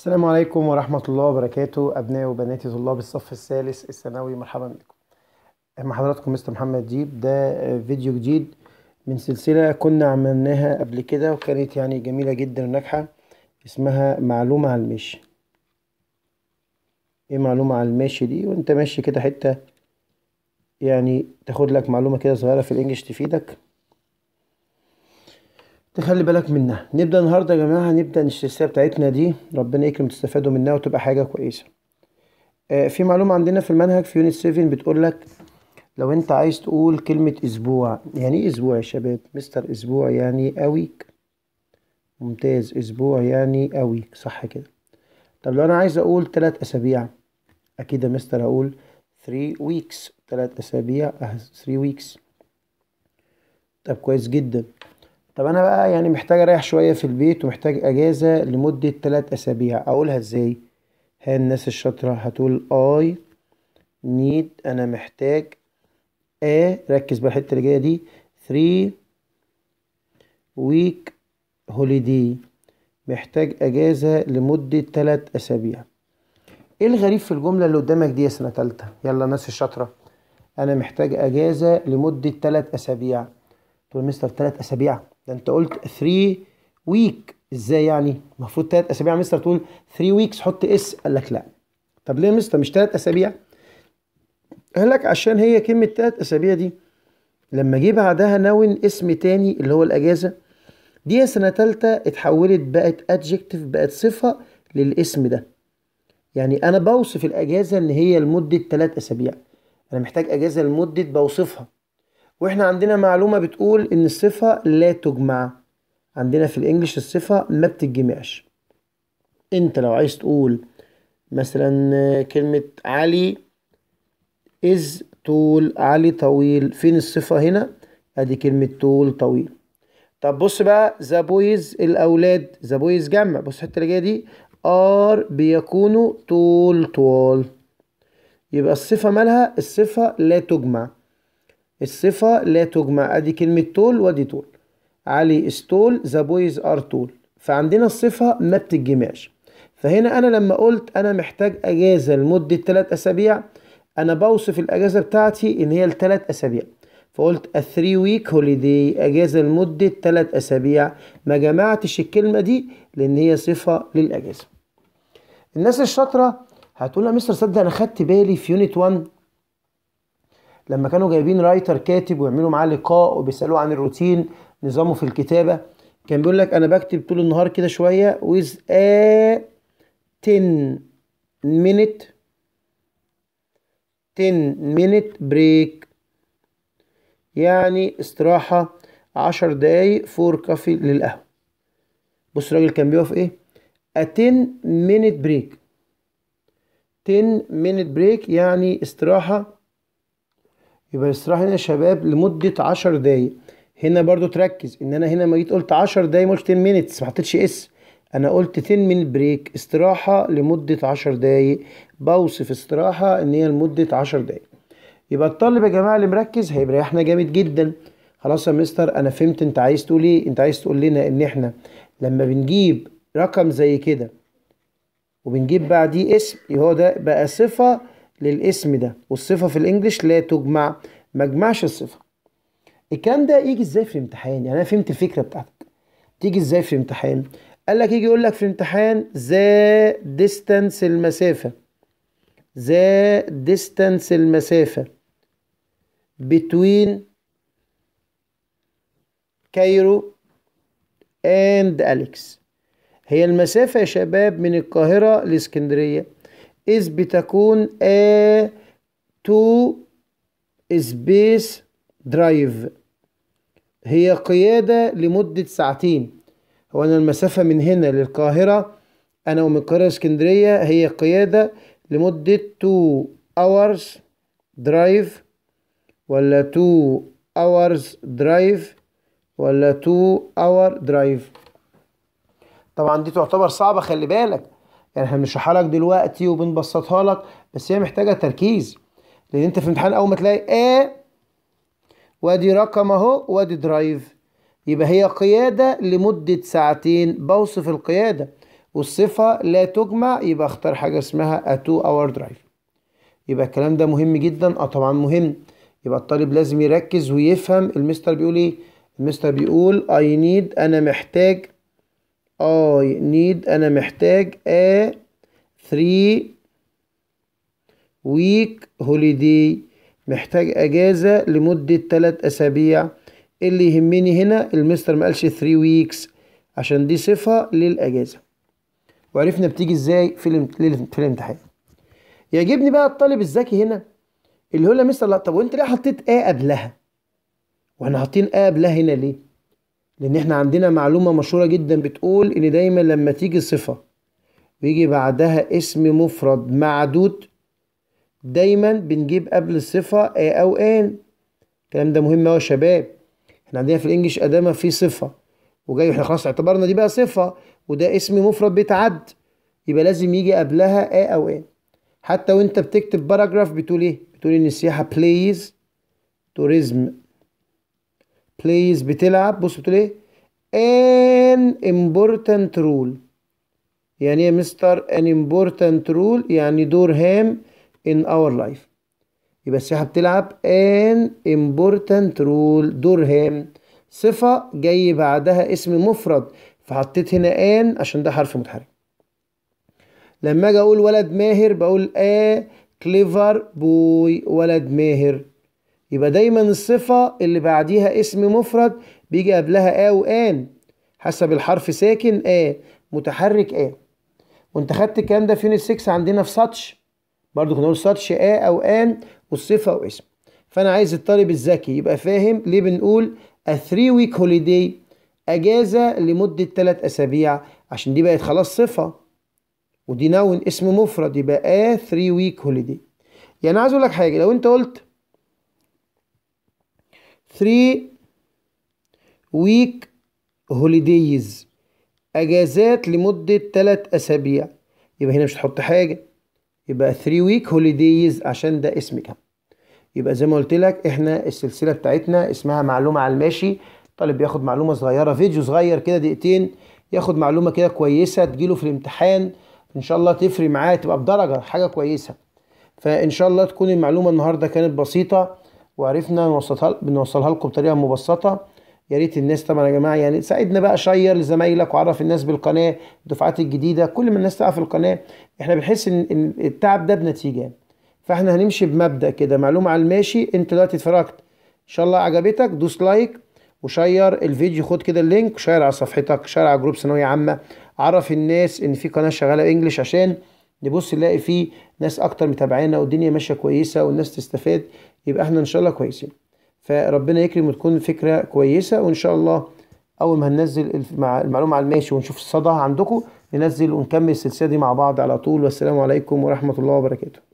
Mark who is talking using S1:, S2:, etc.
S1: السلام عليكم ورحمة الله وبركاته أبناء وبناتي طلاب الصف الثالث الثانوي مرحبا بكم مع حضراتكم مستر محمد ديب ده فيديو جديد من سلسلة كنا عملناها قبل كده وكانت يعني جميلة جدا وناجحة اسمها معلومة على المشي ايه معلومة على المشي دي وانت ماشي كده حتة يعني تاخد لك معلومة كده صغيرة في الانجليش تفيدك تخلي بالك منها نبدا النهارده يا جماعه هنبدا الاستفسار بتاعتنا دي ربنا يكرم تستفادوا منها وتبقى حاجه كويسه آه في معلومه عندنا في المنهج في يونت 7 بتقول لك لو انت عايز تقول كلمه اسبوع يعني ايه اسبوع يا شباب مستر اسبوع يعني اويك ممتاز اسبوع يعني اويك صح كده طب لو انا عايز اقول 3 اسابيع اكيد يا مستر هقول 3 ويكس 3 اسابيع 3 أه، ويكس طب كويس جدا طب انا بقى يعني محتاج اريح شويه في البيت ومحتاج اجازه لمده 3 اسابيع اقولها ازاي ها الناس الشاطره هتقول اي نيد انا محتاج ا ركز بقى الحته اللي جايه دي 3 ويك هوليدي محتاج اجازه لمده 3 اسابيع ايه الغريب في الجمله اللي قدامك دي يا سنه تالته يلا الناس الشاطره انا محتاج اجازه لمده 3 اسابيع تقول مستر ثلاث اسابيع ده انت قلت 3 ويك ازاي يعني المفروض ثلاث اسابيع مستر تقول 3 ويكس حط اس قال لك لا طب ليه مستر مش ثلاث اسابيع قال لك عشان هي كلمه ثلاث اسابيع دي لما جه بعدها نون اسم تاني اللي هو الاجازه دي سنه ثالثه اتحولت بقت ادجكتيف بقت صفه للاسم ده يعني انا بوصف الاجازه ان هي لمده ثلاث اسابيع انا محتاج اجازه لمده بوصفها واحنا عندنا معلومة بتقول ان الصفة لا تجمع عندنا في الانجليش الصفة ما بتتجمعش انت لو عايز تقول مثلا كلمة علي از طول علي طويل فين الصفة هنا ادي كلمة طول طويل طب بص بقى ذا بويز الاولاد ذا بويز جمع بص الحتة اللي جاية دي ار بيكونوا طول طوال يبقى الصفة مالها الصفة لا تجمع الصفة لا تجمع ادي كلمة تول وادي تول علي استول ذا بويز ار تول فعندنا الصفة ما بتتجمعش فهنا انا لما قلت انا محتاج اجازة لمدة ثلاث اسابيع انا بوصف الاجازة بتاعتي ان هي لثلاث اسابيع فقلت a three week holiday اجازة لمدة ثلاث اسابيع ما جمعتش الكلمة دي لان هي صفة للاجازة الناس الشاطرة هتقول يا مستر صدق انا خدت بالي في يونت 1 لما كانوا جايبين رايتر كاتب ويعملوا معاه لقاء وبيسالوه عن الروتين نظامه في الكتابه كان بيقول لك انا بكتب طول النهار كده شويه with a 10 minute 10 minute break يعني استراحة 10 دقايق فور كافي للقهوة بص الراجل كان بيقف ايه a 10 minute break 10 minute break يعني استراحة يبقى الاستراحه هنا يا شباب لمده 10 دقايق هنا برضو تركز ان انا هنا ما جيت قلت 10 دقايق ما قلتش 10 مينتس ما حطيتش اس انا قلت 10 مينت بريك استراحه لمده 10 دقايق بوصف استراحه ان هي لمده 10 دقايق يبقى الطالب يا جماعه اللي مركز هيريحنا جامد جدا خلاص يا مستر انا فهمت انت عايز تقول ايه انت عايز تقول لنا ان احنا لما بنجيب رقم زي كده وبنجيب بعديه اسم هو ده بقى صفه للاسم ده والصفه في الانجليش لا تجمع ما اجمعش الصفه الكلام ده يجي ازاي في الامتحان يعني انا فهمت الفكره بتاعتك تيجي ازاي في الامتحان قال لك يجي يقول لك في الامتحان ذا ديستانس المسافه ذا ديستانس المسافه بتوين كايرو اند أليكس هي المسافة يا شباب من القاهرة لإسكندرية إذ بتكون a to space drive هي قيادة لمدة ساعتين هو أنا المسافة من هنا للقاهرة أنا ومن القاهرة اسكندرية هي قيادة لمدة 2 hours drive ولا 2 hours drive ولا 2 hour drive طبعا دي تعتبر صعبة خلي بالك يعني احنا بنشرحها لك دلوقتي وبنبسطها لك بس هي محتاجه تركيز لان انت في الامتحان اول ما تلاقي ايه وادي رقم اهو وادي درايف يبقى هي قياده لمده ساعتين بوصف القياده والصفه لا تجمع يبقى اختار حاجه اسمها اتو اور درايف يبقى الكلام ده مهم جدا اه طبعا مهم يبقى الطالب لازم يركز ويفهم المستر بيقول ايه المستر بيقول اي نيد انا محتاج I need أنا محتاج a three week holiday محتاج أجازة لمدة تلات أسابيع اللي يهمني هنا المستر ما قالش three weeks عشان دي صفة للأجازة وعرفنا بتيجي ازاي في في الامتحان يعجبني بقى الطالب الذكي هنا اللي هو مستر لا طب وانت ليه حطيت ايه قبلها واحنا حاطين ايه قبلها هنا ليه لان احنا عندنا معلومة مشهورة جدا بتقول ان دايما لما تيجي صفة ويجي بعدها اسم مفرد معدود دايما بنجيب قبل الصفة ايه او ان الكلام ده مهم اوي يا شباب احنا عندنا في الانجليش ادامة في صفة وجاي احنا خلاص اعتبرنا دي بقى صفة وده اسم مفرد بيتعد يبقى لازم يجي قبلها ايه او ان حتى وانت بتكتب باراجراف بتقول ايه بتقول ان السياحة بليز توريزم بليز بتلعب بص بتقول ايه ان important role يعني ايه مستر ان important role يعني دور هام in our life يبقى السياحة بتلعب ان important role دور هام صفة جاي بعدها اسم مفرد فحطيت هنا ان عشان ده حرف متحرك لما اجي اقول ولد ماهر بقول ا كليفر بوي ولد ماهر يبقى دايما الصفة اللي بعديها اسم مفرد بيجي قبلها آ آه وآن حسب الحرف ساكن آ آه، متحرك آ آه. وانت خدت الكلام ده في يونت 6 عندنا في ساتش برضو كنا نقول ساتش آ أو آن والصفة واسم فأنا عايز الطالب الذكي يبقى فاهم ليه بنقول a three week holiday أجازة لمدة ثلاث أسابيع عشان دي بقت خلاص صفة ودي نون اسم مفرد يبقى a three week holiday يعني عايز أقول لك حاجة لو أنت قلت 3 ويك هوليديز اجازات لمده 3 اسابيع يبقى هنا مش هتحط حاجه يبقى 3 ويك هوليديز عشان ده اسم كام يبقى زي ما قلت لك احنا السلسله بتاعتنا اسمها معلومه على الماشي طالب بياخد معلومه صغيره فيديو صغير كده دقيقتين ياخد معلومه كده كويسه تجيله في الامتحان ان شاء الله تفرق معاه تبقى بدرجه حاجه كويسه فان شاء الله تكون المعلومه النهارده كانت بسيطه وعرفنا نوصلها بنوصلها لكم بطريقه مبسطه يا ريت الناس طبعا يا جماعه يعني ساعدنا بقى شير لزمايلك وعرف الناس بالقناه الدفعات الجديده كل ما الناس تعرف القناه احنا بنحس ان التعب ده بنتيجه فاحنا هنمشي بمبدا كده معلومه على الماشي انت دلوقتي اتفرجت ان شاء الله عجبتك دوس لايك وشير الفيديو خد كده اللينك وشير على صفحتك شير على جروب ثانويه عامه عرف الناس ان في قناه شغاله انجلش عشان نبص نلاقي فيه ناس اكتر متابعانا والدنيا ماشيه كويسه والناس تستفاد يبقى احنا ان شاء الله كويسين فربنا يكرم وتكون فكره كويسه وان شاء الله اول ما هننزل المعلومه على الماشي ونشوف الصدى عندكم ننزل ونكمل السلسله دي مع بعض على طول والسلام عليكم ورحمه الله وبركاته